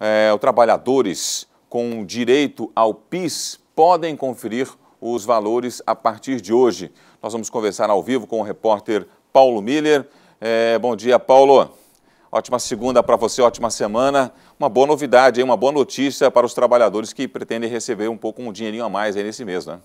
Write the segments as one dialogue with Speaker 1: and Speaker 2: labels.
Speaker 1: é, os trabalhadores com direito ao PIS podem conferir os valores a partir de hoje. Nós vamos conversar ao vivo com o repórter Paulo Miller. É, bom dia, Paulo. Ótima segunda para você, ótima semana. Uma boa novidade, hein? uma boa notícia para os trabalhadores que pretendem receber um pouco um dinheirinho a mais aí nesse mês, né?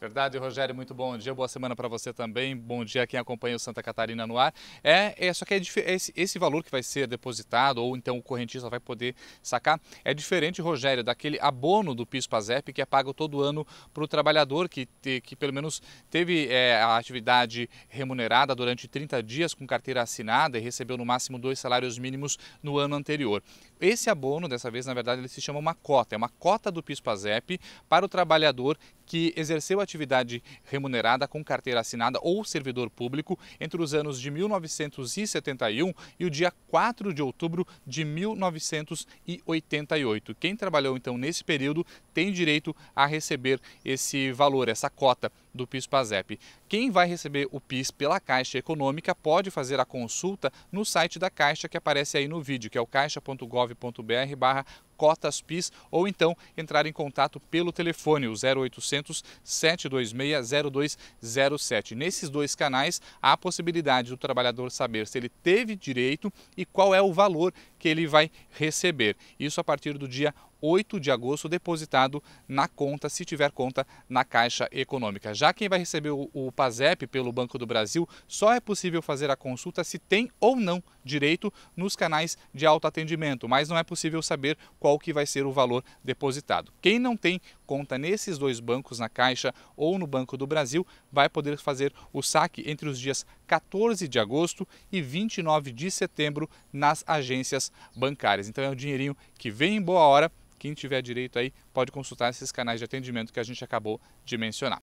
Speaker 2: Verdade, Rogério, muito bom dia, boa semana para você também, bom dia a quem acompanha o Santa Catarina no ar. É, é só que é, é esse, esse, valor que vai ser depositado, ou então o correntista vai poder sacar, é diferente, Rogério, daquele abono do PIS-PASEP que é pago todo ano para o trabalhador que, te, que pelo menos teve é, a atividade remunerada durante 30 dias com carteira assinada e recebeu no máximo dois salários mínimos no ano anterior. Esse abono, dessa vez, na verdade, ele se chama uma cota, é uma cota do PIS-PASEP para o trabalhador que exerceu a atividade remunerada com carteira assinada ou servidor público entre os anos de 1971 e o dia 4 de outubro de 1988. Quem trabalhou então nesse período tem direito a receber esse valor, essa cota do PIS-PASEP. Quem vai receber o PIS pela Caixa Econômica pode fazer a consulta no site da Caixa que aparece aí no vídeo, que é o caixa.gov.br barra cotas PIS ou então entrar em contato pelo telefone, o 0800 726 0207. Nesses dois canais, há a possibilidade do trabalhador saber se ele teve direito e qual é o valor que ele vai receber. Isso a partir do dia 8 de agosto, depositado na conta, se tiver conta na Caixa Econômica. Já para quem vai receber o, o PASEP pelo Banco do Brasil, só é possível fazer a consulta se tem ou não direito nos canais de autoatendimento, mas não é possível saber qual que vai ser o valor depositado. Quem não tem conta nesses dois bancos, na Caixa ou no Banco do Brasil, vai poder fazer o saque entre os dias 14 de agosto e 29 de setembro nas agências bancárias. Então é um dinheirinho que vem em boa hora. Quem tiver direito aí pode consultar esses canais de atendimento que a gente acabou de mencionar.